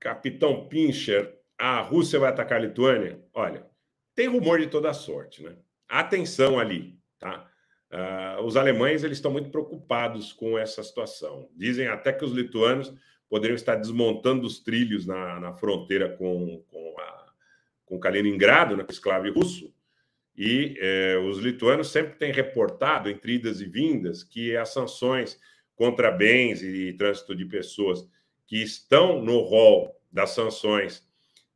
Capitão Pincher, a Rússia vai atacar a Lituânia? Olha, tem rumor de toda sorte, né? Atenção ali, tá? Uh, os alemães eles estão muito preocupados com essa situação. Dizem até que os lituanos poderiam estar desmontando os trilhos na, na fronteira com, com, a, com Kaliningrado, na né, esclave russo. E eh, os lituanos sempre têm reportado, entre idas e vindas, que as sanções contra bens e, e trânsito de pessoas que estão no rol das sanções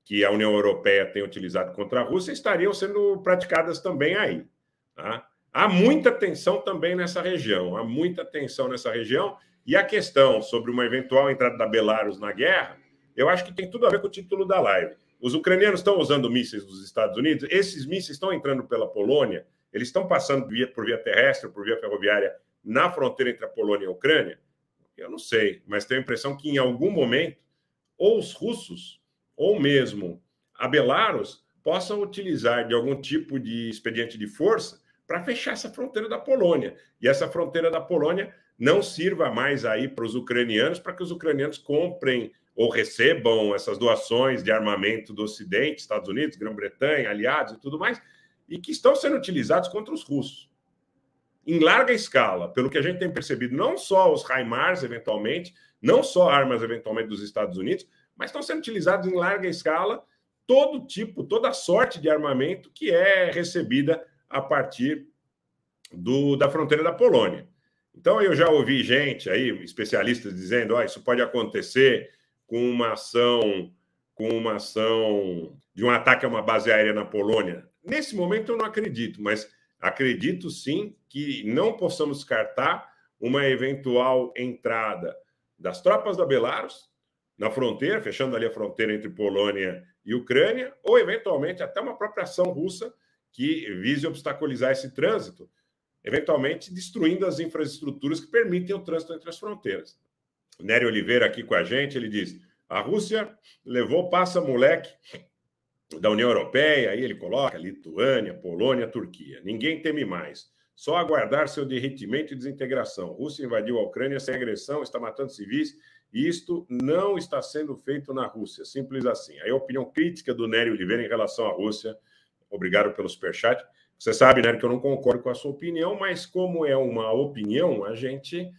que a União Europeia tem utilizado contra a Rússia estariam sendo praticadas também aí. Tá? Há muita tensão também nessa região, há muita tensão nessa região. E a questão sobre uma eventual entrada da Belarus na guerra, eu acho que tem tudo a ver com o título da live. Os ucranianos estão usando mísseis dos Estados Unidos, esses mísseis estão entrando pela Polônia, eles estão passando por via terrestre, por via ferroviária, na fronteira entre a Polônia e a Ucrânia. Eu não sei, mas tenho a impressão que em algum momento, ou os russos, ou mesmo a Belarus, possam utilizar de algum tipo de expediente de força para fechar essa fronteira da Polônia. E essa fronteira da Polônia não sirva mais aí para os ucranianos, para que os ucranianos comprem ou recebam essas doações de armamento do Ocidente, Estados Unidos, Grã-Bretanha, aliados e tudo mais, e que estão sendo utilizados contra os russos em larga escala, pelo que a gente tem percebido, não só os HIMARS, eventualmente, não só armas, eventualmente, dos Estados Unidos, mas estão sendo utilizados em larga escala todo tipo, toda sorte de armamento que é recebida a partir do, da fronteira da Polônia. Então, eu já ouvi gente aí, especialistas, dizendo: oh, isso pode acontecer com uma ação com uma ação de um ataque a uma base aérea na Polônia. Nesse momento eu não acredito, mas Acredito sim que não possamos descartar uma eventual entrada das tropas da Belarus na fronteira, fechando ali a fronteira entre Polônia e Ucrânia, ou eventualmente até uma própria ação russa que vise obstaculizar esse trânsito, eventualmente destruindo as infraestruturas que permitem o trânsito entre as fronteiras. Nery Oliveira aqui com a gente, ele diz: a Rússia levou passa moleque da União Europeia, aí ele coloca Lituânia, Polônia, Turquia. Ninguém teme mais. Só aguardar seu derretimento e desintegração. Rússia invadiu a Ucrânia sem agressão, está matando civis, e isto não está sendo feito na Rússia. Simples assim. Aí a opinião crítica do Nery Oliveira em relação à Rússia. Obrigado pelo superchat. Você sabe, Nery, que eu não concordo com a sua opinião, mas como é uma opinião, a gente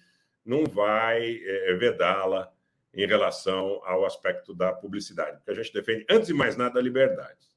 não vai é, vedá-la em relação ao aspecto da publicidade, porque a gente defende, antes de mais nada, a liberdade.